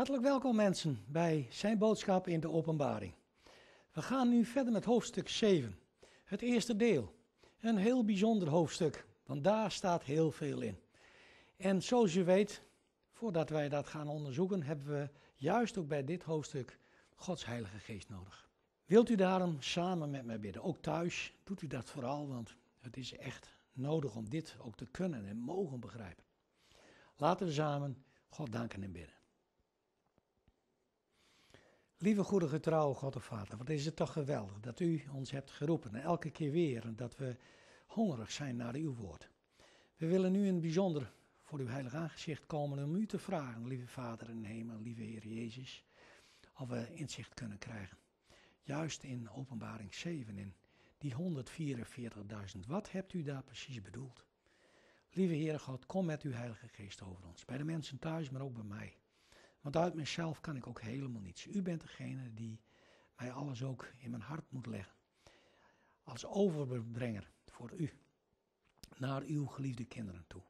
Hartelijk welkom mensen bij zijn boodschap in de openbaring. We gaan nu verder met hoofdstuk 7, het eerste deel. Een heel bijzonder hoofdstuk, want daar staat heel veel in. En zoals je weet, voordat wij dat gaan onderzoeken, hebben we juist ook bij dit hoofdstuk Gods Heilige Geest nodig. Wilt u daarom samen met mij bidden, ook thuis, doet u dat vooral, want het is echt nodig om dit ook te kunnen en mogen begrijpen. Laten we samen God danken en bidden. Lieve goede getrouwe God de Vader, wat is het toch geweldig dat u ons hebt geroepen, en elke keer weer, en dat we hongerig zijn naar uw woord. We willen nu in het bijzonder voor uw heilig aangezicht komen om u te vragen, lieve Vader in de hemel, lieve Heer Jezus, of we inzicht kunnen krijgen. Juist in openbaring 7, in die 144.000, wat hebt u daar precies bedoeld? Lieve Heere God, kom met uw heilige geest over ons, bij de mensen thuis, maar ook bij mij. Want uit mezelf kan ik ook helemaal niets. U bent degene die mij alles ook in mijn hart moet leggen. Als overbrenger voor u. Naar uw geliefde kinderen toe.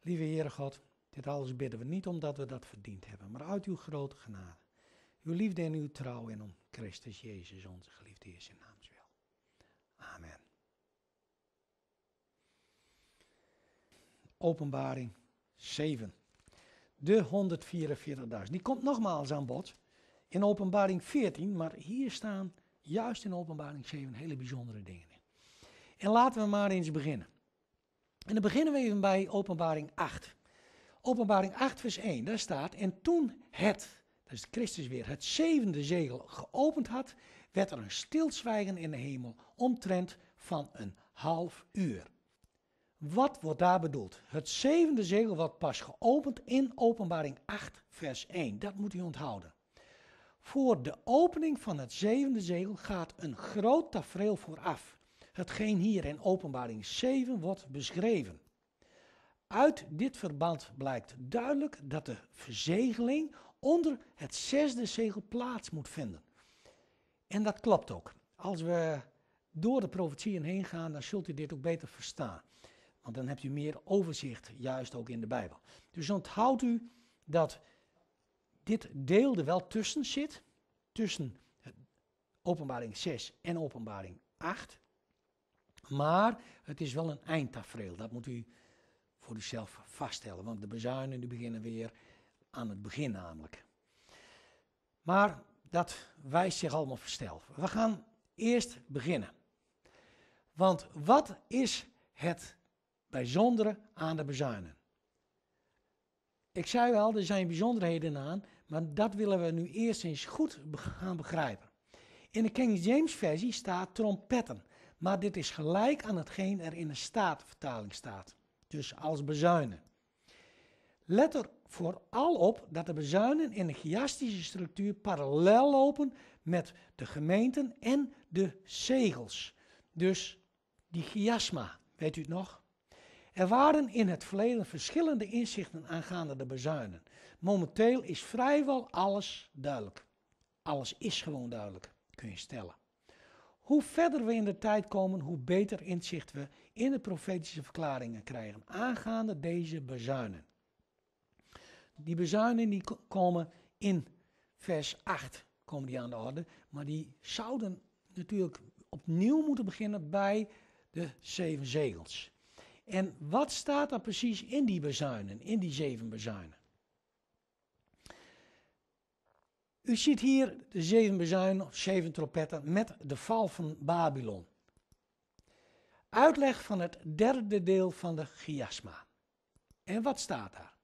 Lieve Heere God, dit alles bidden we niet omdat we dat verdiend hebben, maar uit uw grote genade. Uw liefde en uw trouw en om Christus Jezus, onze geliefde Heer, zijn naam wel. Amen. Openbaring 7. De 144.000. Die komt nogmaals aan bod in openbaring 14, maar hier staan juist in openbaring 7 hele bijzondere dingen in. En laten we maar eens beginnen. En dan beginnen we even bij openbaring 8. Openbaring 8 vers 1, daar staat, en toen het, dat is Christus weer, het zevende zegel geopend had, werd er een stilzwijgen in de hemel omtrent van een half uur. Wat wordt daar bedoeld? Het zevende zegel wordt pas geopend in Openbaring 8, vers 1. Dat moet u onthouden. Voor de opening van het zevende zegel gaat een groot tafereel vooraf. Hetgeen hier in Openbaring 7 wordt beschreven. Uit dit verband blijkt duidelijk dat de verzegeling onder het zesde zegel plaats moet vinden. En dat klopt ook. Als we door de profetieën heen gaan, dan zult u dit ook beter verstaan. Want dan hebt u meer overzicht, juist ook in de Bijbel. Dus onthoudt u dat dit deel er wel tussen zit, tussen openbaring 6 en openbaring 8. Maar het is wel een eindtafereel, dat moet u voor uzelf vaststellen. Want de bezuinigen beginnen weer aan het begin namelijk. Maar dat wijst zich allemaal vanzelf. We gaan eerst beginnen. Want wat is het bijzondere aan de bezuinen. Ik zei wel, er zijn bijzonderheden aan, maar dat willen we nu eerst eens goed gaan begrijpen. In de King James versie staat trompetten, maar dit is gelijk aan hetgeen er in de staatvertaling staat, dus als bezuinen. Let er vooral op dat de bezuinen in de chiastische structuur parallel lopen met de gemeenten en de zegels. Dus die chiasma, weet u het nog? Er waren in het verleden verschillende inzichten aangaande de bezuinen. Momenteel is vrijwel alles duidelijk. Alles is gewoon duidelijk, kun je stellen. Hoe verder we in de tijd komen, hoe beter inzicht we in de profetische verklaringen krijgen aangaande deze bezuinen. Die bezuinen die komen in vers 8 komen die aan de orde, maar die zouden natuurlijk opnieuw moeten beginnen bij de zeven zegels. En wat staat er precies in die bezuinen, in die zeven bezuinen? U ziet hier de zeven bezuinen, of zeven trompetten, met de val van Babylon. Uitleg van het derde deel van de chiasma. En wat staat daar?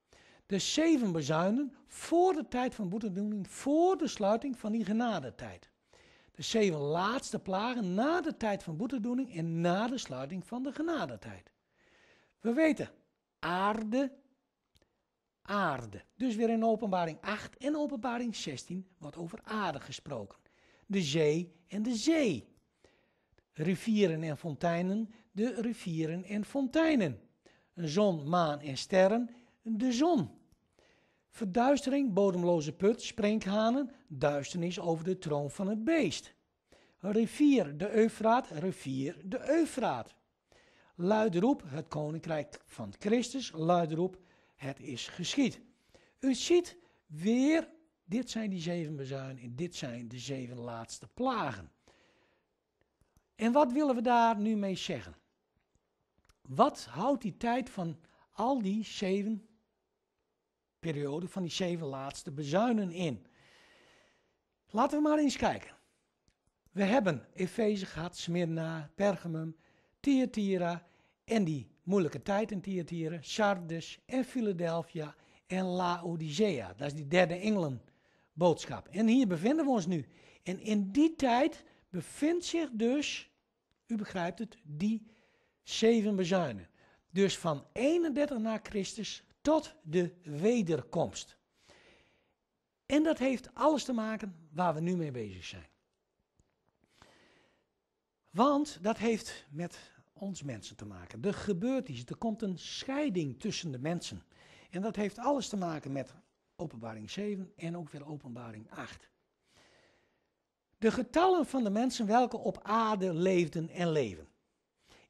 De zeven bezuinen voor de tijd van boetedoening, voor de sluiting van die genadetijd. De zeven laatste plagen na de tijd van boetedoening en na de sluiting van de genadetijd. We weten, aarde, aarde. Dus weer in openbaring 8 en openbaring 16 wordt over aarde gesproken. De zee en de zee. Rivieren en fonteinen, de rivieren en fonteinen. Zon, maan en sterren, de zon. Verduistering, bodemloze put, sprinkhanen, duisternis over de troon van het beest. Rivier de Eufraat, rivier de Eufraat. Luid roep, het koninkrijk van Christus, luid roep, het is geschied. U ziet weer, dit zijn die zeven bezuinen en dit zijn de zeven laatste plagen. En wat willen we daar nu mee zeggen? Wat houdt die tijd van al die zeven perioden, van die zeven laatste bezuinen in? Laten we maar eens kijken. We hebben Efeze gehad, Smyrna, Pergamum, Thyatira en die moeilijke tijd in Thyatira, Sardes en Philadelphia en Laodicea. Dat is die derde engelenboodschap. En hier bevinden we ons nu. En in die tijd bevindt zich dus, u begrijpt het, die zeven bezuinen. Dus van 31 na Christus tot de wederkomst. En dat heeft alles te maken waar we nu mee bezig zijn. Want dat heeft met ons mensen te maken. Er gebeurt iets, er komt een scheiding tussen de mensen. En dat heeft alles te maken met openbaring 7 en ook weer openbaring 8. De getallen van de mensen welke op aarde leefden en leven.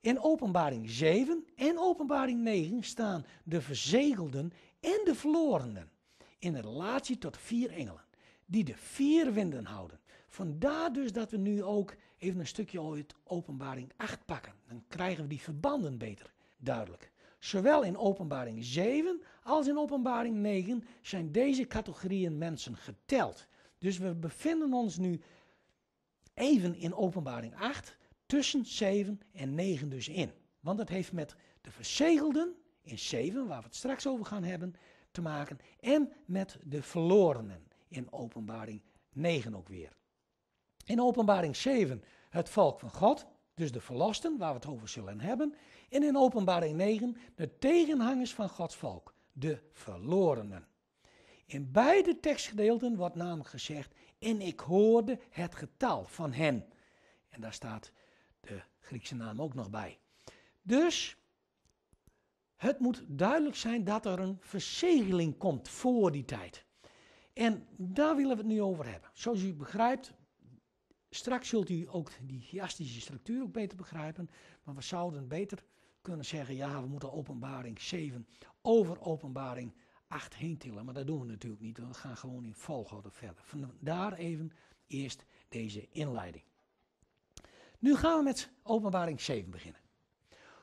In openbaring 7 en openbaring 9 staan de verzegelden en de verlorenen in relatie tot vier engelen, die de vier winden houden. Vandaar dus dat we nu ook even een stukje uit Openbaring 8 pakken. Dan krijgen we die verbanden beter duidelijk. Zowel in Openbaring 7 als in Openbaring 9 zijn deze categorieën mensen geteld. Dus we bevinden ons nu even in Openbaring 8, tussen 7 en 9 dus in. Want dat heeft met de verzegelden in 7, waar we het straks over gaan hebben, te maken. En met de verlorenen in Openbaring 9 ook weer. In Openbaring 7 het volk van God, dus de verlosten, waar we het over zullen hebben. En in Openbaring 9 de tegenhangers van Gods volk, de verlorenen. In beide tekstgedeelten wordt namelijk gezegd, en ik hoorde het getal van hen. En daar staat de Griekse naam ook nog bij. Dus het moet duidelijk zijn dat er een verzegeling komt voor die tijd. En daar willen we het nu over hebben. Zoals u begrijpt, Straks zult u ook die hiastische structuur ook beter begrijpen. Maar we zouden beter kunnen zeggen, ja, we moeten openbaring 7 over openbaring 8 heen tillen. Maar dat doen we natuurlijk niet, we gaan gewoon in volgorde verder. Vandaar even eerst deze inleiding. Nu gaan we met openbaring 7 beginnen.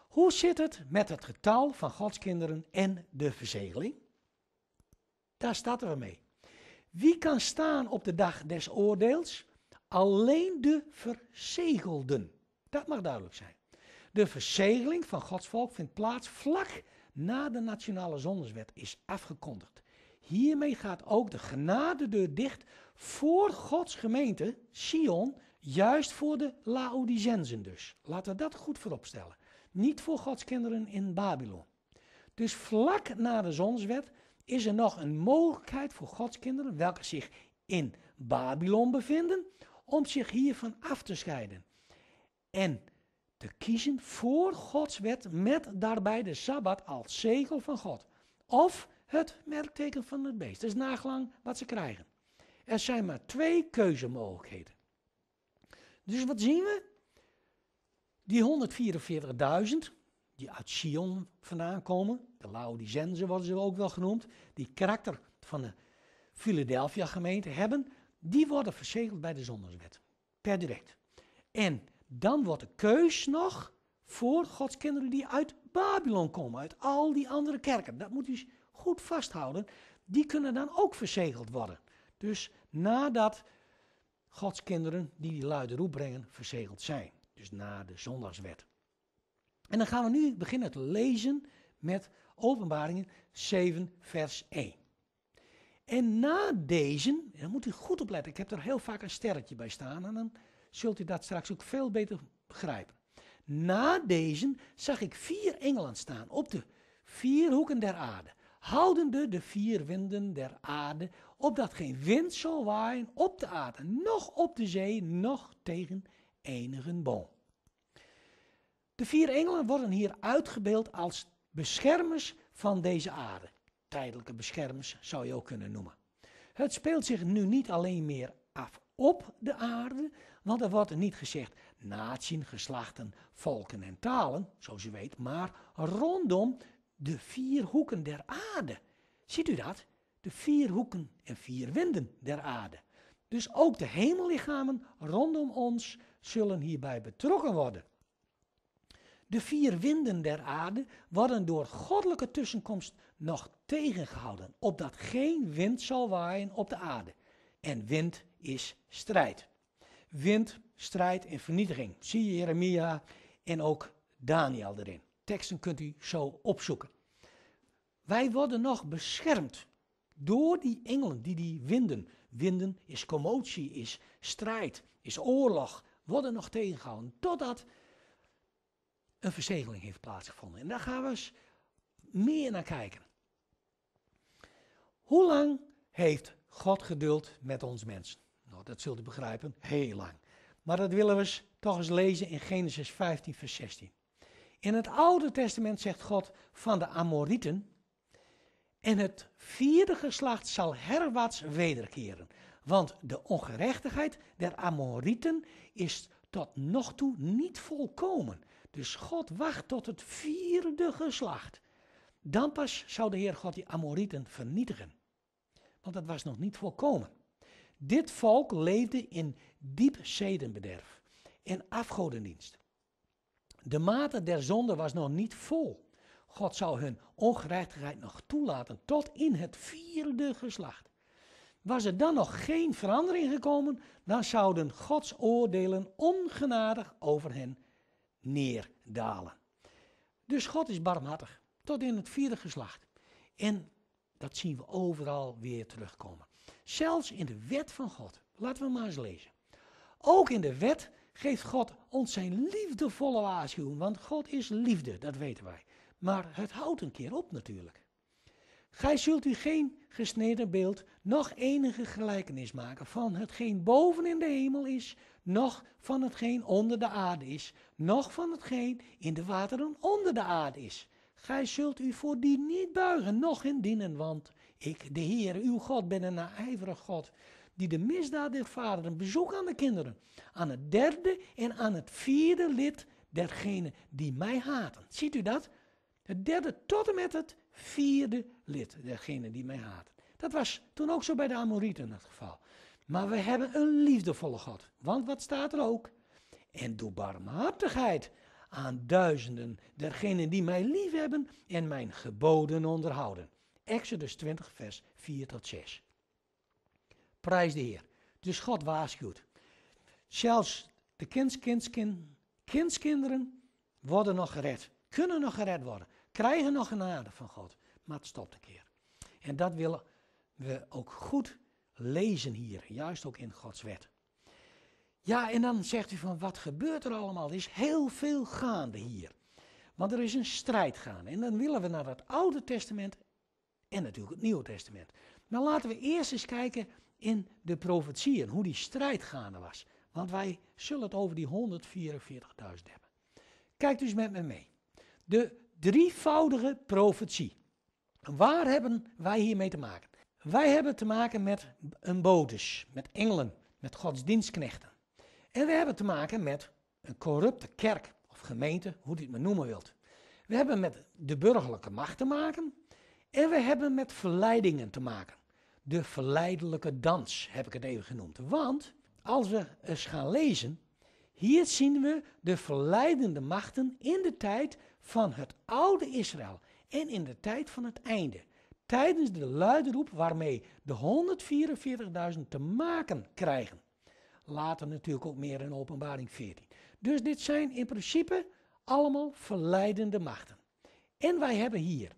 Hoe zit het met het getal van Gods kinderen en de verzegeling? Daar starten we mee. Wie kan staan op de dag des oordeels? Alleen de verzegelden. Dat mag duidelijk zijn. De verzegeling van Gods volk vindt plaats vlak na de nationale Zondeswet is afgekondigd. Hiermee gaat ook de genadedeur dicht voor Gods gemeente, Sion, juist voor de Laodicensen dus. Laten we dat goed vooropstellen. Niet voor Gods kinderen in Babylon. Dus vlak na de zonswet is er nog een mogelijkheid voor Gods kinderen, welke zich in Babylon bevinden, om zich hiervan af te scheiden. En te kiezen voor Gods wet met daarbij de Sabbat als zegel van God. Of het merkteken van het beest. Dat is nagelang wat ze krijgen. Er zijn maar twee keuzemogelijkheden. Dus wat zien we? Die 144.000 die uit Sion vandaan komen, de Laodicense worden ze ook wel genoemd, die karakter van de Philadelphia gemeente hebben, die worden verzegeld bij de zondagswet. Per direct. En dan wordt de keus nog voor Gods kinderen die uit Babylon komen, uit al die andere kerken. Dat moet u goed vasthouden. Die kunnen dan ook verzegeld worden. Dus nadat Gods kinderen die die luide roep brengen, verzegeld zijn. Dus na de zondagswet. En dan gaan we nu beginnen te lezen met openbaringen 7 vers 1. En na deze, dan moet u goed opletten, ik heb er heel vaak een sterretje bij staan en dan zult u dat straks ook veel beter begrijpen. Na deze zag ik vier engelen staan op de vier hoeken der aarde, houdende de vier winden der aarde, opdat geen wind zal waaien op de aarde, noch op de zee, noch tegen enige boom. De vier engelen worden hier uitgebeeld als beschermers van deze aarde tijdelijke beschermers zou je ook kunnen noemen. Het speelt zich nu niet alleen meer af op de aarde, want er wordt niet gezegd naties, geslachten, volken en talen, zoals u weet, maar rondom de vier hoeken der aarde. Ziet u dat? De vier hoeken en vier winden der aarde. Dus ook de hemellichamen rondom ons zullen hierbij betrokken worden. De vier winden der aarde worden door goddelijke tussenkomst nog tegengehouden, opdat geen wind zal waaien op de aarde. En wind is strijd. Wind, strijd en vernietiging. Zie je Jeremia en ook Daniel erin. Teksten kunt u zo opzoeken. Wij worden nog beschermd door die engelen die die winden. Winden is commotie, is strijd, is oorlog. Worden nog tegengehouden totdat een verzegeling heeft plaatsgevonden. En daar gaan we eens meer naar kijken. Hoe lang heeft God geduld met ons mensen? Nou, dat zult u begrijpen, heel lang. Maar dat willen we toch eens lezen in Genesis 15, vers 16. In het Oude Testament zegt God van de Amorieten. En het vierde geslacht zal herwaarts wederkeren. Want de ongerechtigheid der Amorieten is tot nog toe niet volkomen. Dus God wacht tot het vierde geslacht. Dan pas zou de Heer God die Amorieten vernietigen want dat was nog niet volkomen. Dit volk leefde in diep zedenbederf en afgodendienst. De mate der zonde was nog niet vol. God zou hun ongerechtigheid nog toelaten tot in het vierde geslacht. Was er dan nog geen verandering gekomen, dan zouden Gods oordelen ongenadig over hen neerdalen. Dus God is barmhartig, tot in het vierde geslacht. En dat zien we overal weer terugkomen. Zelfs in de wet van God. Laten we maar eens lezen. Ook in de wet geeft God ons zijn liefdevolle waarschuwing. Want God is liefde, dat weten wij. Maar het houdt een keer op natuurlijk. Gij zult u geen gesneden beeld, noch enige gelijkenis maken van hetgeen boven in de hemel is, noch van hetgeen onder de aarde is, noch van hetgeen in de wateren onder de aarde is. Gij zult u voor die niet buigen, nog indienen, want ik, de Heer, uw God, ben een naijverig God, die de misdaad vader vaderen bezoek aan de kinderen, aan het derde en aan het vierde lid dergenen die mij haten. Ziet u dat? Het derde tot en met het vierde lid degene die mij haten. Dat was toen ook zo bij de Amorieten het geval. Maar we hebben een liefdevolle God, want wat staat er ook? En doe barmhartigheid aan duizenden dergenen die mij lief hebben en mijn geboden onderhouden. Exodus 20, vers 4 tot 6. Prijs de Heer. Dus God waarschuwt. Zelfs de kindskinderen worden nog gered. Kunnen nog gered worden. Krijgen nog genade van God. Maar het stopt een keer. En dat willen we ook goed lezen hier. Juist ook in Gods wet. Ja, en dan zegt u van wat gebeurt er allemaal? Er is heel veel gaande hier. Want er is een strijd gaande. En dan willen we naar het Oude Testament en natuurlijk het Nieuwe Testament. Maar laten we eerst eens kijken in de profetieën, hoe die strijd gaande was. Want wij zullen het over die 144.000 hebben. Kijk dus met me mee. De drievoudige profetie. Waar hebben wij hiermee te maken? Wij hebben te maken met een bodus, met engelen, met godsdienstknechten. En we hebben te maken met een corrupte kerk of gemeente, hoe je het maar noemen wilt. We hebben met de burgerlijke macht te maken en we hebben met verleidingen te maken. De verleidelijke dans heb ik het even genoemd. Want als we eens gaan lezen, hier zien we de verleidende machten in de tijd van het oude Israël en in de tijd van het einde. Tijdens de luidroep waarmee de 144.000 te maken krijgen later natuurlijk ook meer in Openbaring 14. Dus dit zijn in principe allemaal verleidende machten. En wij hebben hier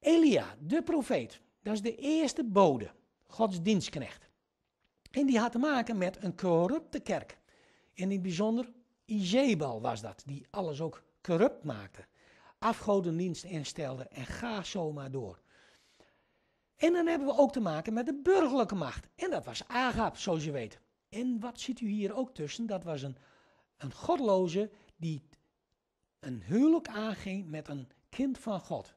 Elia, de profeet. Dat is de eerste bode, Gods dienstknecht. En die had te maken met een corrupte kerk. En in het bijzonder Izebal was dat, die alles ook corrupt maakte. Afgodendienst instelde en ga zo maar door. En dan hebben we ook te maken met de burgerlijke macht. En dat was Agab, zoals je weet. En wat ziet u hier ook tussen? Dat was een, een godloze die een huwelijk aanging met een kind van God.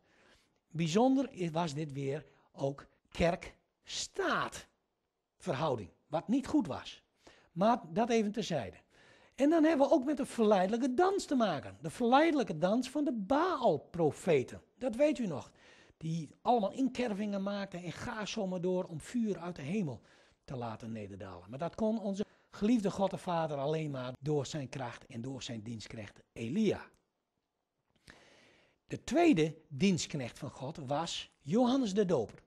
Bijzonder was dit weer ook kerk-staat verhouding, wat niet goed was. Maar dat even terzijde. En dan hebben we ook met de verleidelijke dans te maken. De verleidelijke dans van de Baal-profeten. Dat weet u nog. Die allemaal inkervingen maakten en ga zomaar door om vuur uit de hemel te laten nederdalen. Maar dat kon onze geliefde God de Vader alleen maar door zijn kracht en door zijn dienstknecht Elia. De tweede dienstknecht van God was Johannes de Doper.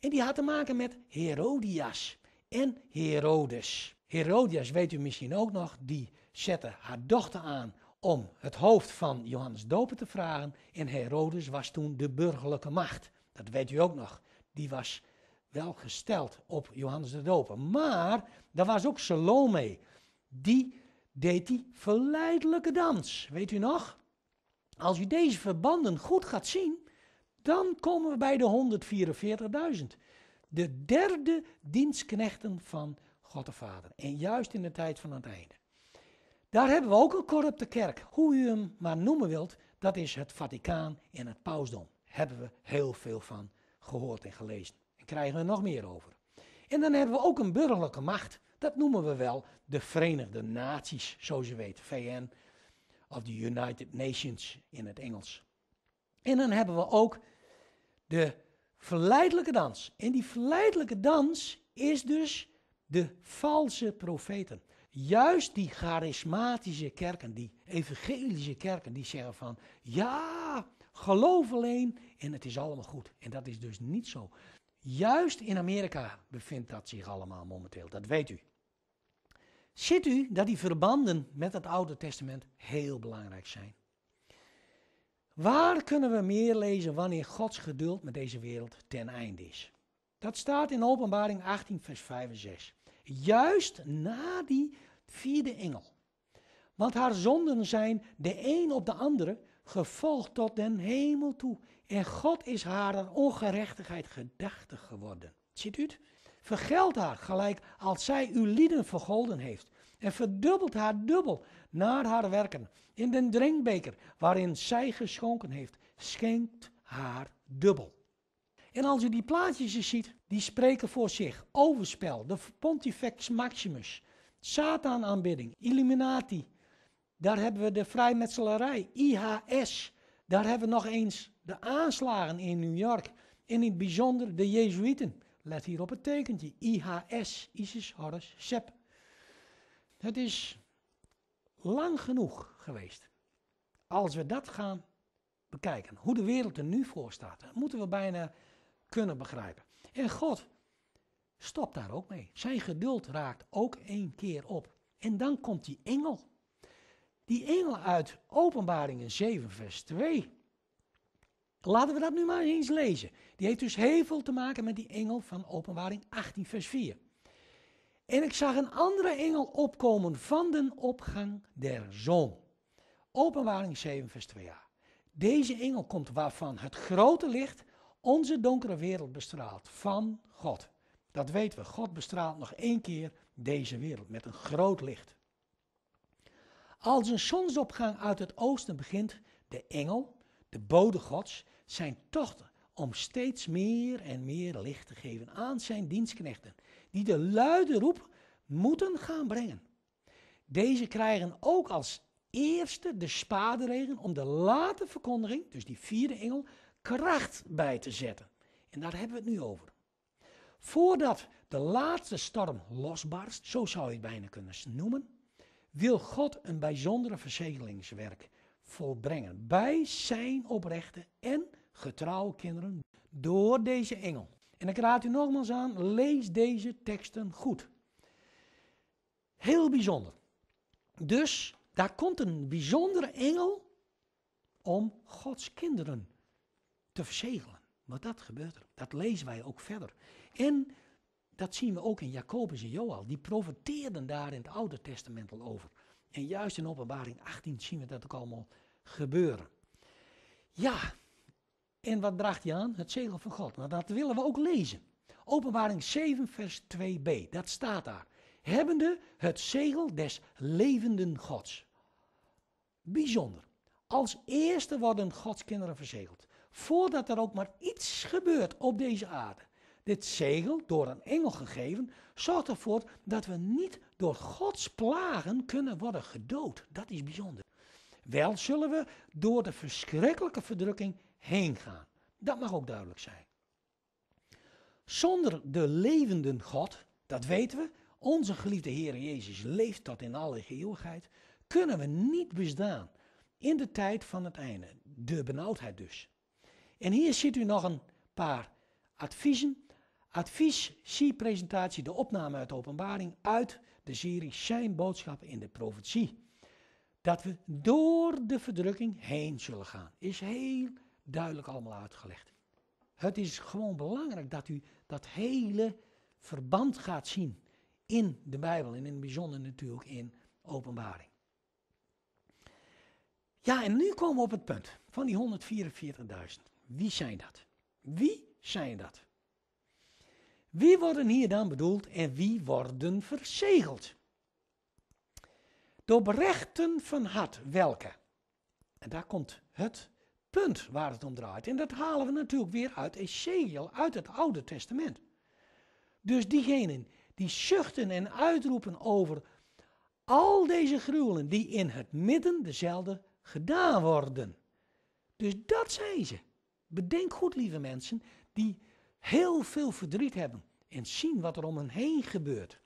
En die had te maken met Herodias en Herodes. Herodias, weet u misschien ook nog, die zette haar dochter aan om het hoofd van Johannes Doper te vragen. En Herodes was toen de burgerlijke macht. Dat weet u ook nog. Die was wel gesteld op Johannes de Doper. Maar daar was ook Salome. Die deed die verleidelijke dans. Weet u nog? Als u deze verbanden goed gaat zien, dan komen we bij de 144.000. De derde dienstknechten van God de Vader. En juist in de tijd van het einde. Daar hebben we ook een corrupte kerk. Hoe u hem maar noemen wilt, dat is het Vaticaan en het pausdom. Hebben we heel veel van gehoord en gelezen krijgen we nog meer over. En dan hebben we ook een burgerlijke macht. Dat noemen we wel de Verenigde Naties, zoals je weet, VN of de United Nations in het Engels. En dan hebben we ook de verleidelijke dans. En die verleidelijke dans is dus de valse profeten. Juist die charismatische kerken, die evangelische kerken, die zeggen van ja, geloof alleen en het is allemaal goed. En dat is dus niet zo. Juist in Amerika bevindt dat zich allemaal momenteel, dat weet u. Ziet u dat die verbanden met het Oude Testament heel belangrijk zijn? Waar kunnen we meer lezen wanneer Gods geduld met deze wereld ten einde is? Dat staat in Openbaring 18, vers 5 en 6. Juist na die vierde engel. Want haar zonden zijn de een op de andere gevolgd tot den hemel toe. En God is haar aan ongerechtigheid gedachtig geworden. Ziet u het? Vergeld haar gelijk als zij uw lieden vergolden heeft. En verdubbelt haar dubbel naar haar werken. In den drinkbeker waarin zij geschonken heeft, schenkt haar dubbel. En als u die plaatjes ziet, die spreken voor zich. Overspel, de Pontifex Maximus, Satan-aanbidding, Illuminati. Daar hebben we de vrijmetselarij, IHS, daar hebben we nog eens de aanslagen in New York. In het bijzonder de Jezuïeten. Let hier op het tekentje. IHS, Isis Horus Sep. Het is lang genoeg geweest. Als we dat gaan bekijken, hoe de wereld er nu voor staat, moeten we bijna kunnen begrijpen. En God stopt daar ook mee. Zijn geduld raakt ook één keer op. En dan komt die engel die engel uit Openbaringen 7, vers 2. Laten we dat nu maar eens lezen. Die heeft dus heel veel te maken met die engel van Openbaring 18, vers 4. En ik zag een andere engel opkomen van den opgang der zon. Openbaring 7, vers 2a. Deze engel komt waarvan het grote licht onze donkere wereld bestraalt van God. Dat weten we. God bestraalt nog één keer deze wereld met een groot licht. Als een zonsopgang uit het oosten begint, de engel, de bode gods, zijn tocht om steeds meer en meer licht te geven aan zijn dienstknechten, die de luide roep moeten gaan brengen. Deze krijgen ook als eerste de spaderegen om de late verkondiging, dus die vierde engel, kracht bij te zetten. En daar hebben we het nu over. Voordat de laatste storm losbarst, zo zou je het bijna kunnen noemen, wil God een bijzondere verzegelingswerk volbrengen bij zijn oprechte en getrouwe kinderen door deze engel. En ik raad u nogmaals aan, lees deze teksten goed. Heel bijzonder. Dus daar komt een bijzondere engel om Gods kinderen te verzegelen. Maar dat gebeurt er. Dat lezen wij ook verder. En dat zien we ook in Jacobus en Joal. Die profeteerden daar in het Oude Testament al over. En juist in Openbaring 18 zien we dat ook allemaal gebeuren. Ja, en wat draagt hij aan? Het zegel van God. Nou, dat willen we ook lezen. Openbaring 7, vers 2b. Dat staat daar. Hebbende het zegel des levenden Gods. Bijzonder. Als eerste worden Gods kinderen verzegeld. Voordat er ook maar iets gebeurt op deze aarde, dit zegel, door een engel gegeven, zorgt ervoor dat we niet door Gods plagen kunnen worden gedood. Dat is bijzonder. Wel zullen we door de verschrikkelijke verdrukking heen gaan. Dat mag ook duidelijk zijn. Zonder de levende God, dat weten we, onze geliefde Heer Jezus leeft tot in alle eeuwigheid, kunnen we niet bestaan in de tijd van het einde. De benauwdheid dus. En hier ziet u nog een paar adviezen Advies, zie presentatie, de opname uit de openbaring, uit de serie Zijn boodschappen in de profetie. Dat we door de verdrukking heen zullen gaan. Is heel duidelijk allemaal uitgelegd. Het is gewoon belangrijk dat u dat hele verband gaat zien in de Bijbel en in het bijzonder natuurlijk in openbaring. Ja, en nu komen we op het punt van die 144.000. Wie zijn dat? Wie zijn dat? Wie worden hier dan bedoeld en wie worden verzegeld? De oprechten van hart, welke? En daar komt het punt waar het om draait. En dat halen we natuurlijk weer uit Ezekiel, uit het Oude Testament. Dus diegenen die zuchten en uitroepen over al deze gruwelen die in het midden dezelfde gedaan worden. Dus dat zijn ze. Bedenk goed, lieve mensen, die heel veel verdriet hebben en zien wat er om hen heen gebeurt.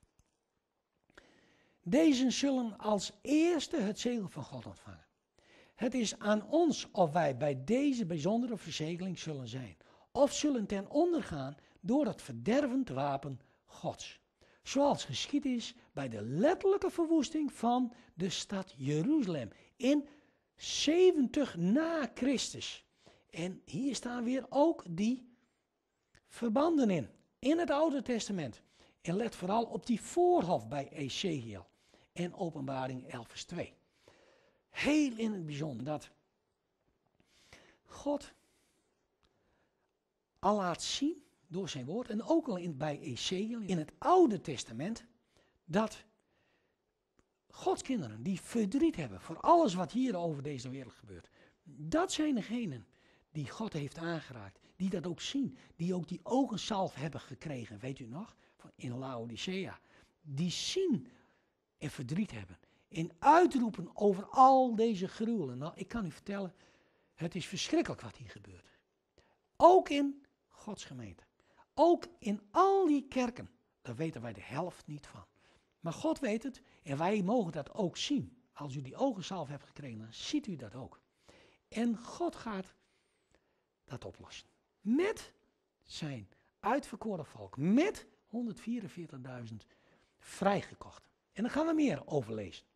Deze zullen als eerste het zegel van God ontvangen. Het is aan ons of wij bij deze bijzondere verzekering zullen zijn, of zullen ten onder gaan door het verdervend wapen Gods. Zoals geschied is bij de letterlijke verwoesting van de stad Jeruzalem in 70 na Christus. En hier staan weer ook die verbanden in, in het Oude Testament. En let vooral op die voorhof bij Ezekiel en openbaring 11 vers 2. Heel in het bijzonder dat God al laat zien door zijn woord en ook al in, bij Ezekiel in het Oude Testament dat Gods kinderen die verdriet hebben voor alles wat hier over deze wereld gebeurt, dat zijn degenen die God heeft aangeraakt. Die dat ook zien. Die ook die ogenzalf hebben gekregen, weet u nog? In Laodicea. Die zien en verdriet hebben. En uitroepen over al deze gruwelen. Nou, ik kan u vertellen, het is verschrikkelijk wat hier gebeurt. Ook in Gods gemeente. Ook in al die kerken. Daar weten wij de helft niet van. Maar God weet het en wij mogen dat ook zien. Als u die ogenzalf hebt gekregen, dan ziet u dat ook. En God gaat dat oplossen. Met zijn uitverkoren volk, met 144.000 vrijgekocht. En dan gaan we meer overlezen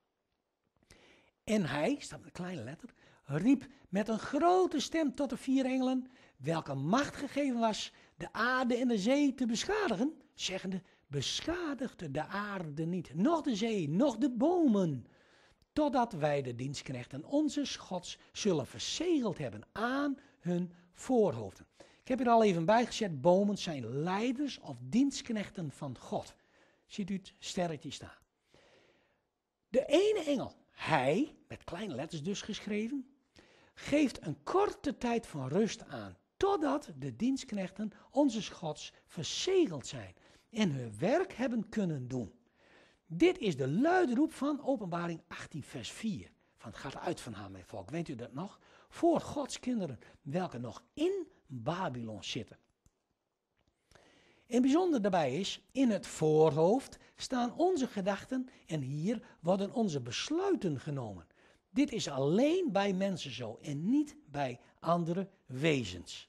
En hij, staat met een kleine letter, riep met een grote stem tot de vier engelen, welke macht gegeven was de aarde en de zee te beschadigen, zeggende, beschadigde de aarde niet, noch de zee, noch de bomen, totdat wij de dienstknechten onze Gods zullen verzegeld hebben aan hun voorhoofden. Ik heb hier al even bijgezet. bomen zijn leiders of dienstknechten van God. Ziet u het sterretje staan. De ene engel, hij, met kleine letters dus geschreven, geeft een korte tijd van rust aan, totdat de dienstknechten onze Gods verzegeld zijn en hun werk hebben kunnen doen. Dit is de luide roep van Openbaring 18, vers 4 het gaat uit van haar, mijn volk. Weet u dat nog? Voor Gods kinderen, welke nog in Babylon zitten. En bijzonder daarbij is, in het voorhoofd staan onze gedachten en hier worden onze besluiten genomen. Dit is alleen bij mensen zo en niet bij andere wezens.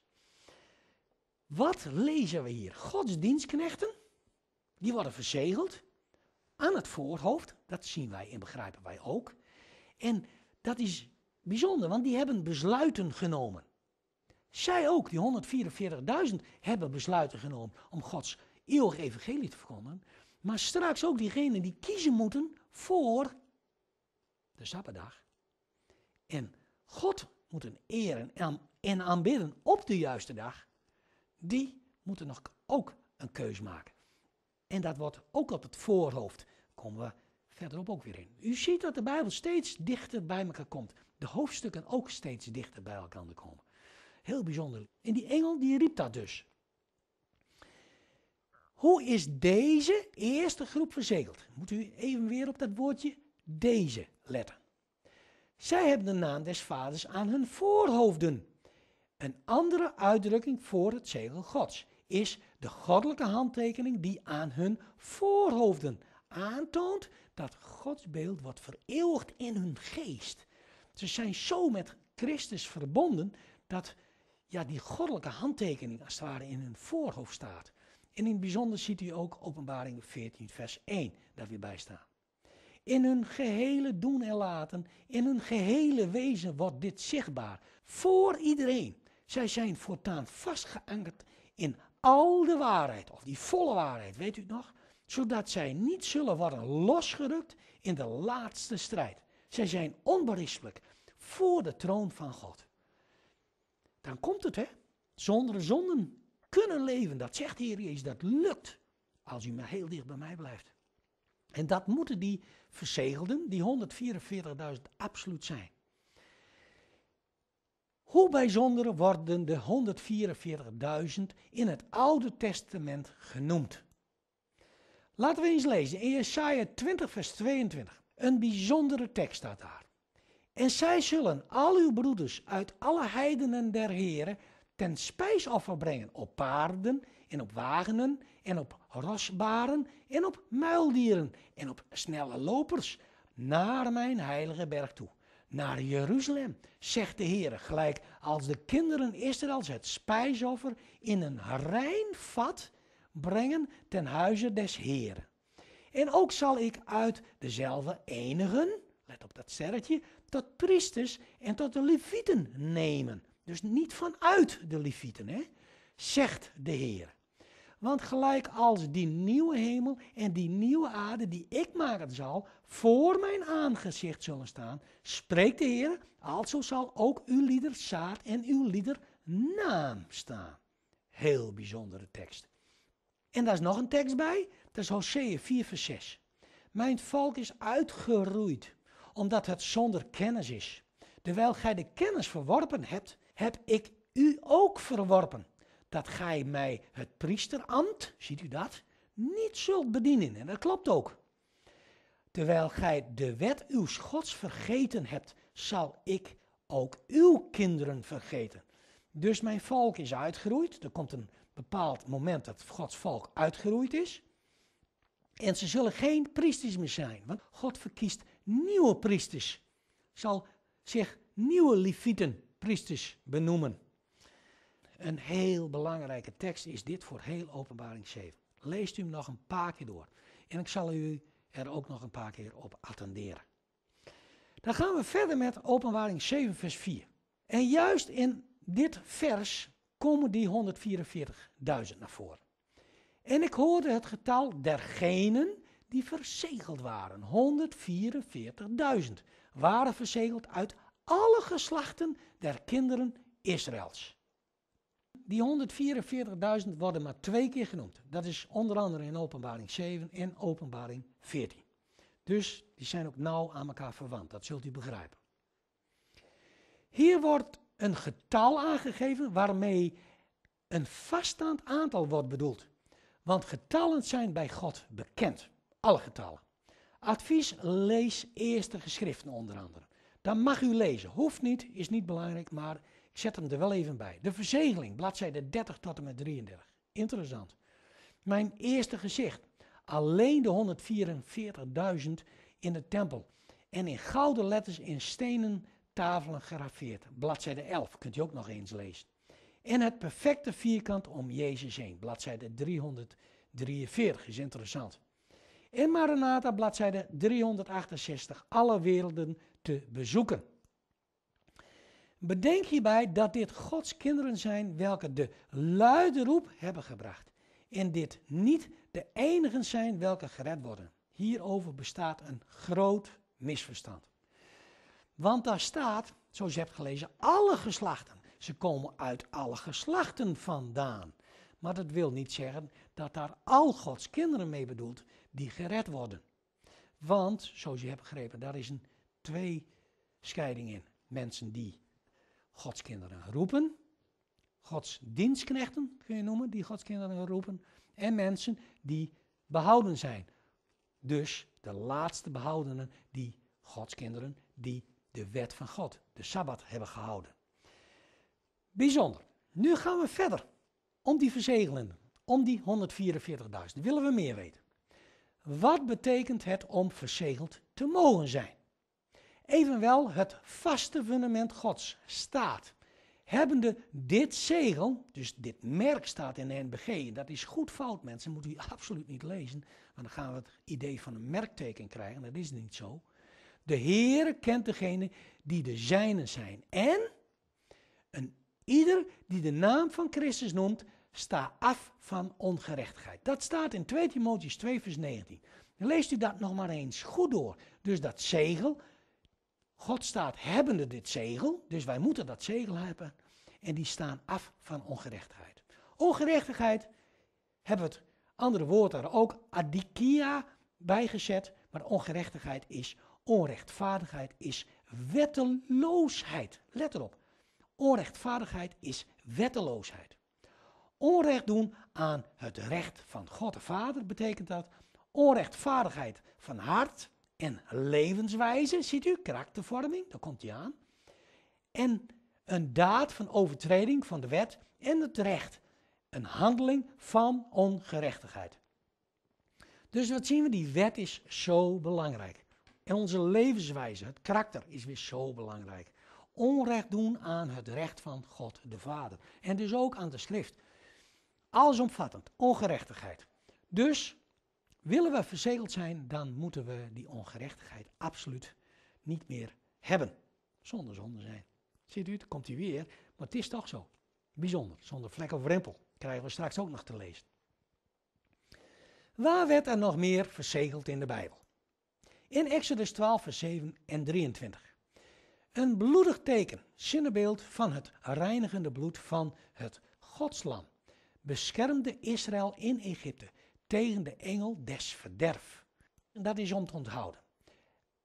Wat lezen we hier? Gods dienstknechten, die worden verzegeld aan het voorhoofd, dat zien wij en begrijpen wij ook. En dat is bijzonder, want die hebben besluiten genomen. Zij ook, die 144.000, hebben besluiten genomen om Gods eeuwige evangelie te verkondigen. Maar straks ook diegenen die kiezen moeten voor de Sabbatdag. En God moeten eren en aanbidden op de juiste dag. Die moeten nog ook een keus maken. En dat wordt ook op het voorhoofd, komen we verderop ook weer in. U ziet dat de Bijbel steeds dichter bij elkaar komt. De hoofdstukken ook steeds dichter bij elkaar komen. Heel bijzonder. En die engel die riep dat dus. Hoe is deze eerste groep verzegeld? Moet u even weer op dat woordje deze letten. Zij hebben de naam des vaders aan hun voorhoofden. Een andere uitdrukking voor het zegel Gods is de goddelijke handtekening die aan hun voorhoofden aantoont dat Gods beeld wordt vereeuwigd in hun geest. Ze zijn zo met Christus verbonden dat ja, die goddelijke handtekening als het ware in hun voorhoofd staat. En in het bijzonder ziet u ook openbaring 14 vers 1 daar weer bij staan. In hun gehele doen en laten, in hun gehele wezen wordt dit zichtbaar. Voor iedereen. Zij zijn voortaan vastgeankerd in al de waarheid, of die volle waarheid, weet u nog? zodat zij niet zullen worden losgerukt in de laatste strijd. Zij zijn onberispelijk voor de troon van God. Dan komt het, hè? Zonder zonden kunnen leven. Dat zegt de Heer Jezus. Dat lukt als u maar heel dicht bij mij blijft. En dat moeten die verzegelden, die 144.000, absoluut zijn. Hoe bijzonder worden de 144.000 in het Oude Testament genoemd? Laten we eens lezen in Jesaja 20, vers 22. Een bijzondere tekst staat daar. En zij zullen al uw broeders uit alle heidenen der heren ten spijsoffer brengen op paarden en op wagenen en op rosbaren en op muildieren en op snelle lopers naar mijn heilige berg toe. Naar Jeruzalem, zegt de Heer, gelijk als de kinderen Israëls het spijsoffer in een rein vat brengen ten huize des Heeren. En ook zal ik uit dezelfde enigen, let op dat sterretje, tot priesters en tot de levieten nemen. Dus niet vanuit de levieten, hè? zegt de Heer. Want gelijk als die nieuwe hemel en die nieuwe aarde die ik maken zal, voor mijn aangezicht zullen staan, spreekt de Heer, alzo zal ook uw lieder zaad en uw lieder naam staan. Heel bijzondere tekst. En daar is nog een tekst bij. Dat is Hosea 4 vers 6. Mijn volk is uitgeroeid, omdat het zonder kennis is. Terwijl gij de kennis verworpen hebt, heb ik u ook verworpen. Dat gij mij het priesterambt, ziet u dat, niet zult bedienen. En dat klopt ook. Terwijl gij de wet uw gods vergeten hebt, zal ik ook uw kinderen vergeten. Dus mijn volk is uitgeroeid. Er komt een bepaald moment dat Gods volk uitgeroeid is. En ze zullen geen priesters meer zijn, want God verkiest nieuwe priesters. Zal zich nieuwe Levieten priesters benoemen. Een heel belangrijke tekst is dit voor heel Openbaring 7. Leest u hem nog een paar keer door. En ik zal u er ook nog een paar keer op attenderen. Dan gaan we verder met Openbaring 7, vers 4. En juist in dit vers komen die 144.000 naar voren. En ik hoorde het getal dergenen die verzegeld waren. 144.000 waren verzegeld uit alle geslachten der kinderen Israëls. Die 144.000 worden maar twee keer genoemd. Dat is onder andere in Openbaring 7 en Openbaring 14. Dus die zijn ook nauw aan elkaar verwant, dat zult u begrijpen. Hier wordt een getal aangegeven waarmee een vaststaand aantal wordt bedoeld. Want getallen zijn bij God bekend, alle getallen. Advies, lees eerste geschriften onder andere. Dan mag u lezen, hoeft niet, is niet belangrijk, maar ik zet hem er wel even bij. De verzegeling, bladzijde 30 tot en met 33. Interessant. Mijn eerste gezicht, alleen de 144.000 in de tempel. En in gouden letters in stenen tafelen gerafeerd. Bladzijde 11, kunt u ook nog eens lezen. In het perfecte vierkant om Jezus heen. Bladzijde 343 is interessant. In Maranatha, bladzijde 368, alle werelden te bezoeken. Bedenk hierbij dat dit Gods kinderen zijn welke de luide roep hebben gebracht. En dit niet de enigen zijn welke gered worden. Hierover bestaat een groot misverstand. Want daar staat, zoals je hebt gelezen, alle geslachten. Ze komen uit alle geslachten vandaan. Maar dat wil niet zeggen dat daar al Gods kinderen mee bedoelt die gered worden. Want, zoals je hebt begrepen, daar is een twee scheiding in. Mensen die Gods kinderen roepen, Gods dienstknechten kun je noemen, die Gods kinderen roepen, en mensen die behouden zijn. Dus de laatste behoudenen, die Gods kinderen, die de wet van God, de Sabbat, hebben gehouden. Bijzonder. Nu gaan we verder. Om die verzegelenden, om die 144.000, willen we meer weten. Wat betekent het om verzegeld te mogen zijn? Evenwel het vaste fundament Gods staat. Hebbende dit zegel, dus dit merk staat in de NBG, dat is goed fout mensen, moet u absoluut niet lezen, want dan gaan we het idee van een merkteken krijgen, dat is niet zo. De Heere kent degene die de zijnen zijn. En ieder die de naam van Christus noemt, sta af van ongerechtigheid. Dat staat in 2 Timotheus 2 vers 19. Leest u dat nog maar eens goed door. Dus dat zegel, God staat hebbende dit zegel, dus wij moeten dat zegel hebben. En die staan af van ongerechtigheid. Ongerechtigheid hebben we het andere woord daar ook adikia bijgezet, maar ongerechtigheid is Onrechtvaardigheid is wetteloosheid. Let erop. Onrechtvaardigheid is wetteloosheid. Onrecht doen aan het recht van God de Vader betekent dat. Onrechtvaardigheid van hart en levenswijze, ziet u, karaktervorming, daar komt hij aan. En een daad van overtreding van de wet en het recht. Een handeling van ongerechtigheid. Dus wat zien we? Die wet is zo belangrijk. En onze levenswijze, het karakter, is weer zo belangrijk. Onrecht doen aan het recht van God de Vader. En dus ook aan de schrift. Allesomvattend, ongerechtigheid. Dus willen we verzegeld zijn, dan moeten we die ongerechtigheid absoluut niet meer hebben. Zonder zonde zijn. Ziet u het? Komt hier weer. Maar het is toch zo. Bijzonder. Zonder vlek of rempel. Krijgen we straks ook nog te lezen. Waar werd er nog meer verzegeld in de Bijbel? In Exodus 12, vers 7 en 23. Een bloedig teken, zinnebeeld van het reinigende bloed van het godslam, beschermde Israël in Egypte tegen de engel des verderf. En dat is om te onthouden.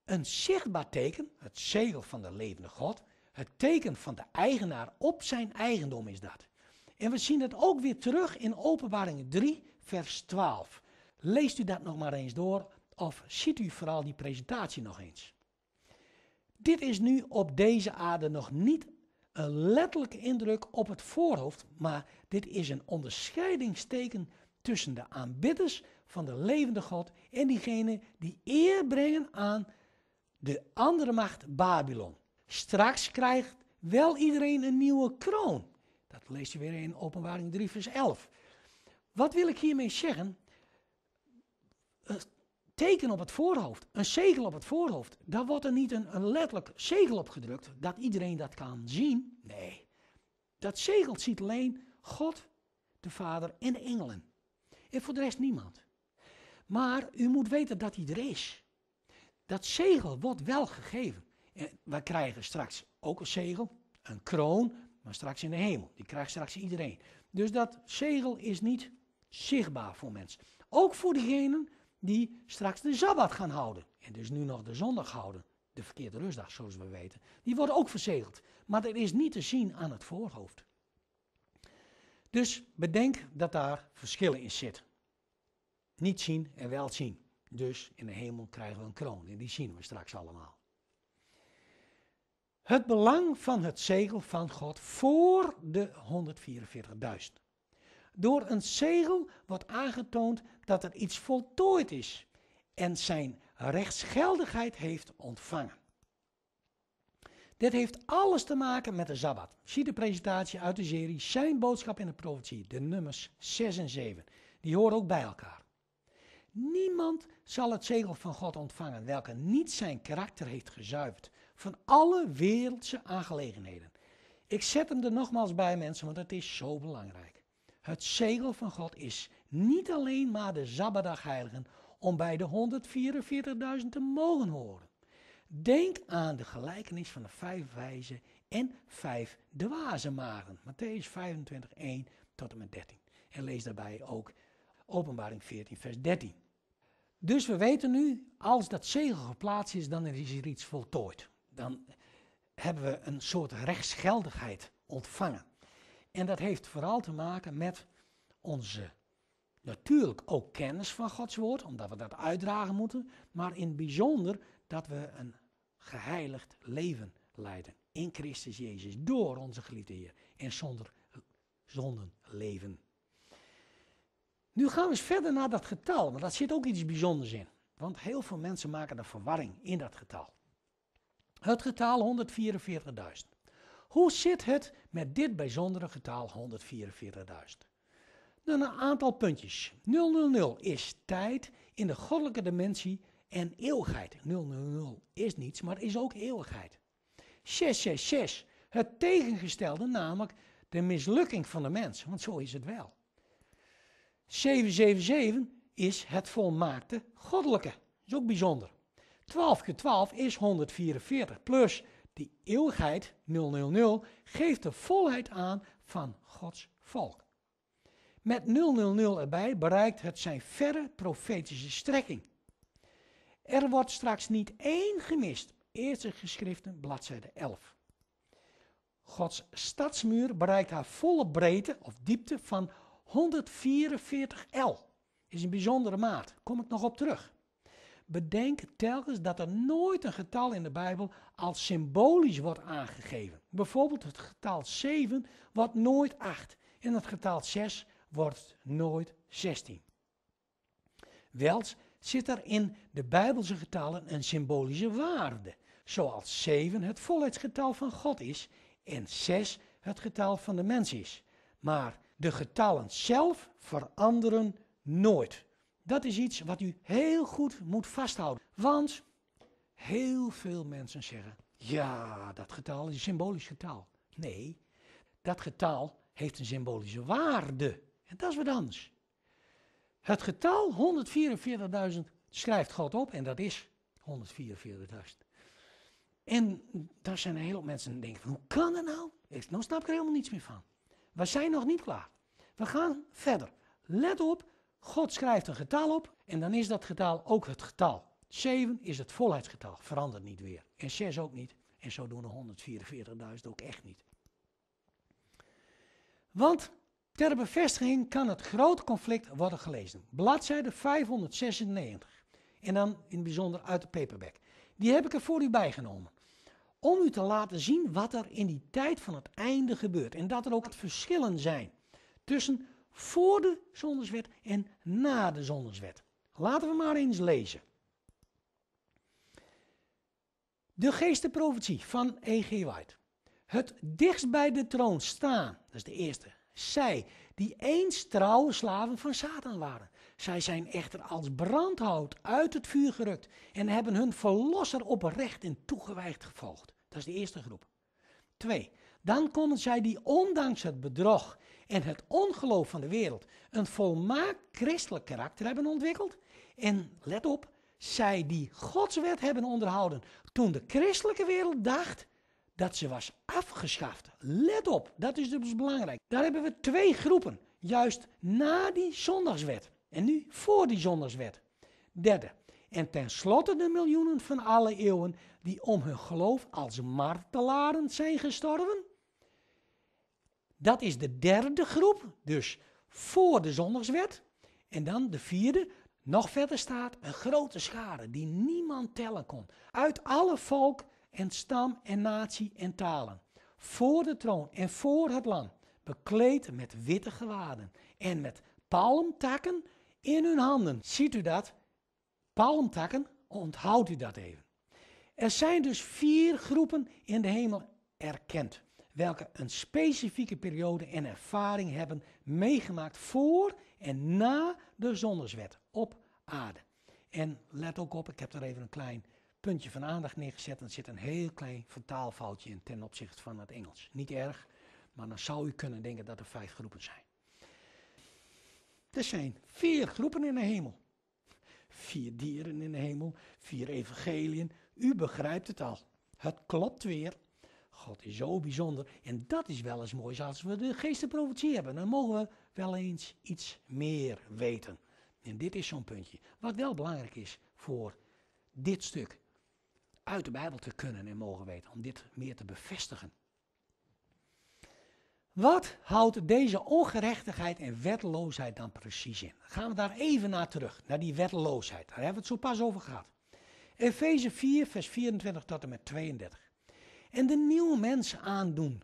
Een zichtbaar teken, het zegel van de levende God, het teken van de eigenaar op zijn eigendom is dat. En we zien het ook weer terug in Openbaring 3, vers 12. Leest u dat nog maar eens door of ziet u vooral die presentatie nog eens. Dit is nu op deze aarde nog niet een letterlijke indruk op het voorhoofd, maar dit is een onderscheidingsteken tussen de aanbidders van de levende God en diegenen die eer brengen aan de andere macht Babylon. Straks krijgt wel iedereen een nieuwe kroon. Dat leest u weer in Openbaring 3, vers 11. Wat wil ik hiermee zeggen? Het eh, teken op het voorhoofd, een zegel op het voorhoofd, daar wordt er niet een, letterlijk zegel op gedrukt, dat iedereen dat kan zien. Nee, dat zegel ziet alleen God, de Vader en de engelen. En voor de rest niemand. Maar u moet weten dat hij er is. Dat zegel wordt wel gegeven. En wij krijgen straks ook een zegel, een kroon, maar straks in de hemel. Die krijgt straks iedereen. Dus dat zegel is niet zichtbaar voor mensen. Ook voor diegenen die straks de Sabbat gaan houden. En dus nu nog de zondag houden. De verkeerde rustdag, zoals we weten. Die worden ook verzegeld. Maar dat is niet te zien aan het voorhoofd. Dus bedenk dat daar verschillen in zitten. Niet zien en wel zien. Dus in de hemel krijgen we een kroon. En die zien we straks allemaal. Het belang van het zegel van God voor de 144.000. Door een zegel wordt aangetoond dat er iets voltooid is en zijn rechtsgeldigheid heeft ontvangen. Dit heeft alles te maken met de zabbat. Zie de presentatie uit de serie Zijn boodschap in de profetie, de nummers 6 en 7. Die horen ook bij elkaar. Niemand zal het zegel van God ontvangen, welke niet zijn karakter heeft gezuiverd van alle wereldse aangelegenheden. Ik zet hem er nogmaals bij, mensen, want het is zo belangrijk. Het zegel van God is niet alleen maar de Sabbatdag heiligen om bij de 144.000 te mogen horen. Denk aan de gelijkenis van de vijf wijzen en vijf dwaze magen. Matthäus 25, 1 tot en met 13. En lees daarbij ook Openbaring 14, vers 13. Dus we weten nu, als dat zegel geplaatst is, dan is er iets voltooid. Dan hebben we een soort rechtsgeldigheid ontvangen. En dat heeft vooral te maken met onze natuurlijk ook kennis van Gods woord, omdat we dat uitdragen moeten, maar in het bijzonder dat we een geheiligd leven leiden in Christus Jezus door onze geliefde Heer en zonder zonden leven. Nu gaan we eens verder naar dat getal, maar dat zit ook iets bijzonders in. Want heel veel mensen maken de verwarring in dat getal. Het getal 144.000. Hoe zit het met dit bijzondere getal 144.000? Dan een aantal puntjes. 000 is tijd in de goddelijke dimensie en eeuwigheid. 000 is niets, maar is ook eeuwigheid. 666, het tegengestelde, namelijk de mislukking van de mens, want zo is het wel. 777 is het volmaakte goddelijke, is ook bijzonder. 12 keer 12 is 144, plus die eeuwigheid 000 geeft de volheid aan van Gods volk. Met 000 erbij bereikt het zijn verre profetische strekking. Er wordt straks niet één gemist. Eerste geschriften, bladzijde 11. Gods stadsmuur bereikt haar volle breedte of diepte van 144 L. Is een bijzondere maat, kom ik nog op terug bedenk telkens dat er nooit een getal in de Bijbel als symbolisch wordt aangegeven. Bijvoorbeeld het getal 7 wordt nooit 8 en het getal 6 wordt nooit 16. Wel zit er in de Bijbelse getallen een symbolische waarde, zoals 7 het volheidsgetal van God is en 6 het getal van de mens is. Maar de getallen zelf veranderen nooit. Dat is iets wat u heel goed moet vasthouden. Want heel veel mensen zeggen: ja, dat getal is een symbolisch getal. Nee, dat getal heeft een symbolische waarde. En dat is wat anders. Het getal 144.000 schrijft God op en dat is 144.000. En daar zijn een heleboel mensen die denken: hoe kan dat nou? Ik nou snap ik er helemaal niets meer van. We zijn nog niet klaar. We gaan verder. Let op God schrijft een getal op en dan is dat getal ook het getal. 7 is het volheidsgetal, verandert niet weer. En 6 ook niet. En zo doen de 144.000 ook echt niet. Want ter bevestiging kan het grote conflict worden gelezen. Bladzijde 596. En dan in het bijzonder uit de paperback. Die heb ik er voor u bijgenomen. Om u te laten zien wat er in die tijd van het einde gebeurt. En dat er ook verschillen zijn tussen voor de zonderswet en na de zonderswet. Laten we maar eens lezen. De geestenprofetie van E.G. White. Het dichtst bij de troon staan, dat is de eerste, zij die eens trouwe slaven van Satan waren. Zij zijn echter als brandhout uit het vuur gerukt en hebben hun verlosser oprecht en toegewijd gevolgd. Dat is de eerste groep. Twee, dan konden zij die ondanks het bedrog en het ongeloof van de wereld een volmaakt christelijk karakter hebben ontwikkeld. En let op, zij die Gods wet hebben onderhouden toen de christelijke wereld dacht dat ze was afgeschaft. Let op, dat is dus belangrijk. Daar hebben we twee groepen, juist na die zondagswet en nu voor die zondagswet. Derde, en tenslotte de miljoenen van alle eeuwen die om hun geloof als martelaren zijn gestorven dat is de derde groep, dus voor de zondagswet. En dan de vierde, nog verder staat een grote schade die niemand tellen kon. Uit alle volk en stam en natie en talen. Voor de troon en voor het land, bekleed met witte gewaden en met palmtakken in hun handen. Ziet u dat? Palmtakken, onthoudt u dat even. Er zijn dus vier groepen in de hemel erkend welke een specifieke periode en ervaring hebben meegemaakt voor en na de zonneswet op aarde. En let ook op, ik heb er even een klein puntje van aandacht neergezet. Er zit een heel klein vertaalfoutje in ten opzichte van het Engels. Niet erg, maar dan zou u kunnen denken dat er vijf groepen zijn. Er zijn vier groepen in de hemel. Vier dieren in de hemel, vier evangeliën. U begrijpt het al. Het klopt weer. God is zo bijzonder. En dat is wel eens mooi als we de geestenprovincie hebben. Dan mogen we wel eens iets meer weten. En dit is zo'n puntje. Wat wel belangrijk is voor dit stuk. Uit de Bijbel te kunnen en mogen weten. Om dit meer te bevestigen. Wat houdt deze ongerechtigheid en wetteloosheid dan precies in? Gaan we daar even naar terug, naar die wetteloosheid. Daar hebben we het zo pas over gehad. Efeze 4, vers 24 tot en met 32 en de nieuwe mens aandoen,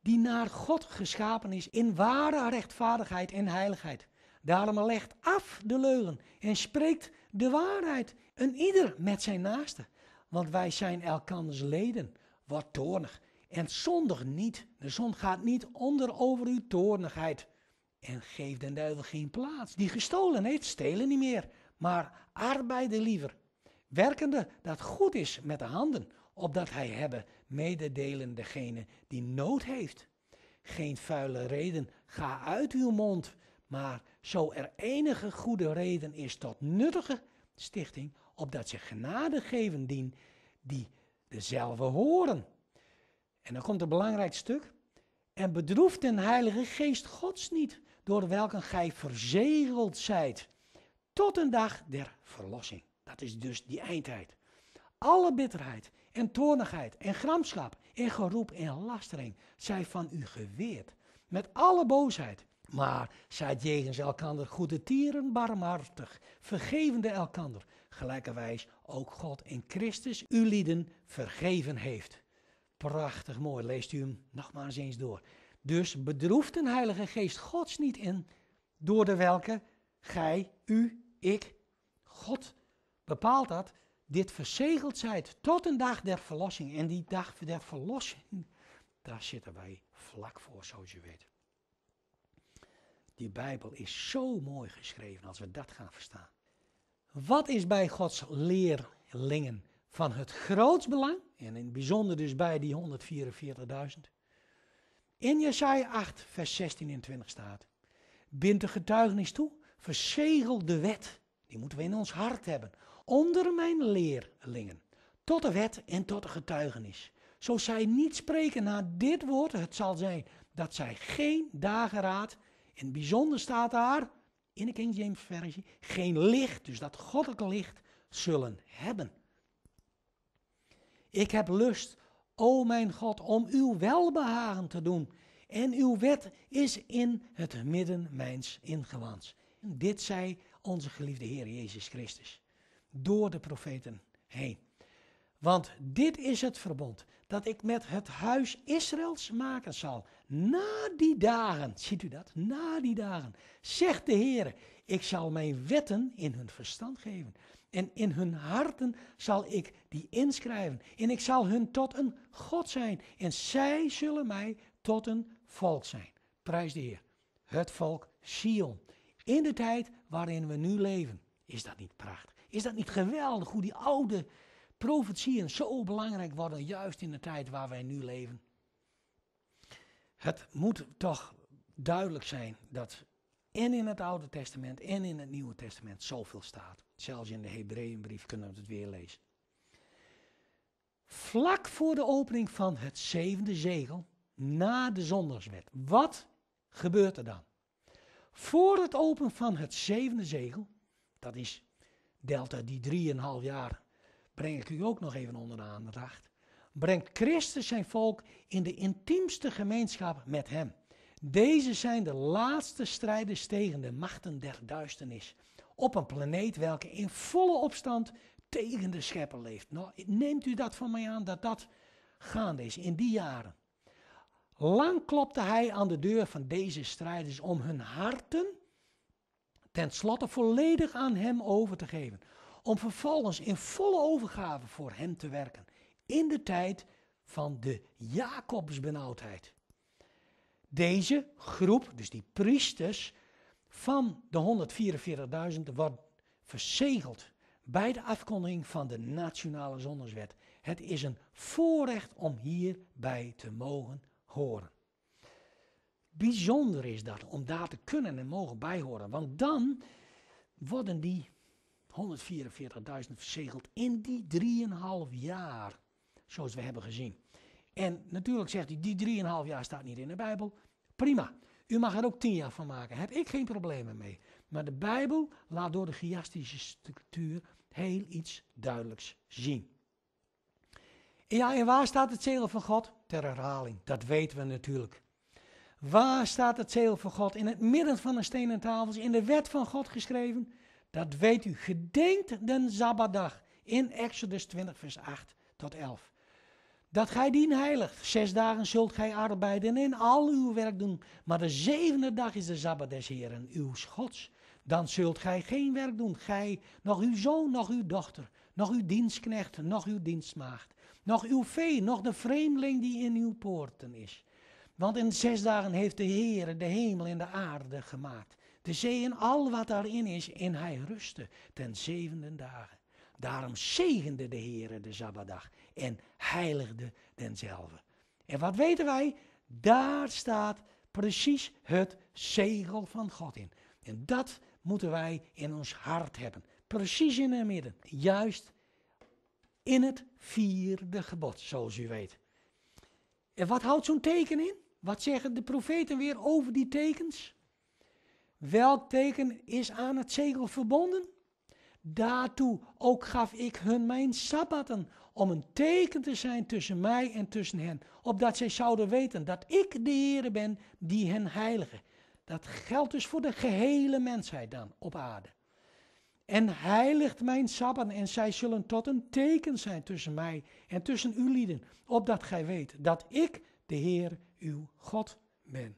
die naar God geschapen is in ware rechtvaardigheid en heiligheid. Daarom legt af de leugen en spreekt de waarheid, een ieder met zijn naaste. Want wij zijn elkanders leden. Wat toornig. En zondig niet. De zon gaat niet onder over uw toornigheid. En geef den duivel geen plaats. Die gestolen heeft, stelen niet meer. Maar arbeiden liever. Werkende dat goed is met de handen opdat hij hebben mededelen degene die nood heeft. Geen vuile reden ga uit uw mond, maar zo er enige goede reden is tot nuttige stichting, opdat ze genade geven dien die dezelfde horen. En dan komt het belangrijk stuk. En bedroef den Heilige Geest Gods niet, door welke gij verzegeld zijt, tot een dag der verlossing. Dat is dus die eindtijd. Alle bitterheid en toornigheid en gramschap en geroep en lastering zij van u geweerd met alle boosheid. Maar zij jegens elkander goede tieren, barmhartig, vergevende elkander, gelijkerwijs ook God in Christus u lieden vergeven heeft. Prachtig mooi, leest u hem nogmaals eens door. Dus bedroeft een heilige geest Gods niet in, door de welke gij, u, ik, God bepaalt dat, dit verzegeld zijt tot een dag der verlossing. En die dag der verlossing, daar zitten wij vlak voor, zoals je weet. Die Bijbel is zo mooi geschreven als we dat gaan verstaan. Wat is bij Gods leerlingen van het grootst belang, en in het bijzonder dus bij die 144.000? In Jesaja 8, vers 16 en 20 staat, bind de getuigenis toe, verzegel de wet, die moeten we in ons hart hebben, onder mijn leerlingen, tot de wet en tot de getuigenis. Zo zij niet spreken naar dit woord, het zal zijn dat zij geen dageraad, in het bijzonder staat daar, in de King James versie, geen licht, dus dat goddelijk licht, zullen hebben. Ik heb lust, o mijn God, om uw welbehagen te doen. En uw wet is in het midden mijns ingewands. Dit zei onze geliefde Heer Jezus Christus door de profeten heen. Want dit is het verbond dat ik met het huis Israëls maken zal. Na die dagen, ziet u dat? Na die dagen, zegt de Heer, ik zal mijn wetten in hun verstand geven. En in hun harten zal ik die inschrijven. En ik zal hun tot een God zijn. En zij zullen mij tot een volk zijn. Prijs de Heer. Het volk Sion. In de tijd waarin we nu leven. Is dat niet prachtig? Is dat niet geweldig hoe die oude profetieën zo belangrijk worden, juist in de tijd waar wij nu leven? Het moet toch duidelijk zijn dat en in het Oude Testament en in het Nieuwe Testament zoveel staat. Zelfs in de Hebreeënbrief kunnen we het weer lezen. Vlak voor de opening van het zevende zegel, na de zondagswet, wat gebeurt er dan? Voor het openen van het zevende zegel, dat is Delta, die 3,5 jaar, breng ik u ook nog even onder de aandacht. Brengt Christus zijn volk in de intiemste gemeenschap met hem. Deze zijn de laatste strijders tegen de machten der duisternis. Op een planeet welke in volle opstand tegen de schepper leeft. Nou, neemt u dat van mij aan dat dat gaande is in die jaren. Lang klopte hij aan de deur van deze strijders om hun harten ten slotte volledig aan Hem over te geven. Om vervolgens in volle overgave voor Hem te werken. In de tijd van de Jacobsbenauwdheid. Deze groep, dus die priesters van de 144.000, wordt verzegeld bij de afkondiging van de nationale zondagswet. Het is een voorrecht om hierbij te mogen horen. Bijzonder is dat, om daar te kunnen en mogen bijhoren. Want dan worden die 144.000 verzegeld in die 3,5 jaar, zoals we hebben gezien. En natuurlijk zegt hij, die 3,5 jaar staat niet in de Bijbel. Prima, u mag er ook 10 jaar van maken. Heb ik geen problemen mee. Maar de Bijbel laat door de chiastische structuur heel iets duidelijks zien. ja, en waar staat het zegel van God? Ter herhaling, dat weten we natuurlijk. Waar staat het zeil van God? In het midden van een stenen tafels, in de wet van God geschreven. Dat weet u. Gedenkt den zabbadag in Exodus 20, vers 8 tot 11. Dat gij dien heilig. Zes dagen zult gij arbeiden en al uw werk doen. Maar de zevende dag is de Sabbat des Heren, uw Gods. Dan zult gij geen werk doen. Gij, nog uw zoon, nog uw dochter, nog uw dienstknecht, nog uw dienstmaagd. Nog uw vee, nog de vreemdeling die in uw poorten is want in zes dagen heeft de Heer de hemel en de aarde gemaakt. De zee en al wat daarin is, en hij rustte ten zevende dagen. Daarom zegende de Heer de Sabbatdag en heiligde denzelfde. En wat weten wij? Daar staat precies het zegel van God in. En dat moeten wij in ons hart hebben. Precies in het midden. Juist in het vierde gebod, zoals u weet. En wat houdt zo'n teken in? Wat zeggen de profeten weer over die tekens? Welk teken is aan het zegel verbonden? Daartoe ook gaf ik hun mijn sabbatten, om een teken te zijn tussen mij en tussen hen, opdat zij zouden weten dat ik de Heere ben die hen heilige. Dat geldt dus voor de gehele mensheid dan op aarde. En heiligt mijn sabbaten, en zij zullen tot een teken zijn tussen mij en tussen uw lieden, opdat gij weet dat ik de Heer uw God men,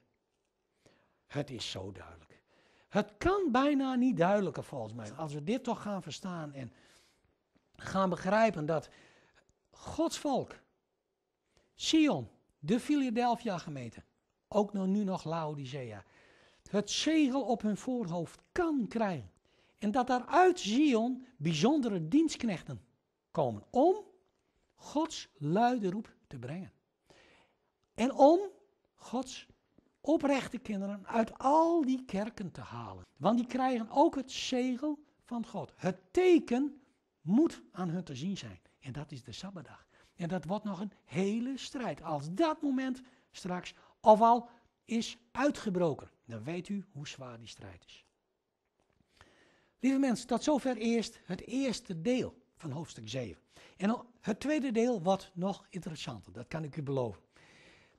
Het is zo duidelijk. Het kan bijna niet duidelijker volgens mij. Als we dit toch gaan verstaan en gaan begrijpen dat Gods volk, Sion, de Philadelphia gemeente, ook nu nog Laodicea, het zegel op hun voorhoofd kan krijgen. En dat daaruit Sion Zion bijzondere dienstknechten komen om Gods luide roep te brengen. En om Gods oprechte kinderen uit al die kerken te halen. Want die krijgen ook het zegel van God. Het teken moet aan hun te zien zijn. En dat is de Sabbatdag. En dat wordt nog een hele strijd. Als dat moment straks of al is uitgebroken, dan weet u hoe zwaar die strijd is. Lieve mensen, tot zover eerst het eerste deel van hoofdstuk 7. En het tweede deel wordt nog interessanter, dat kan ik u beloven.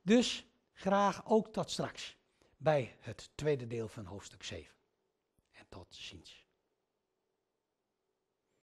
Dus graag ook tot straks bij het tweede deel van hoofdstuk 7. En tot ziens.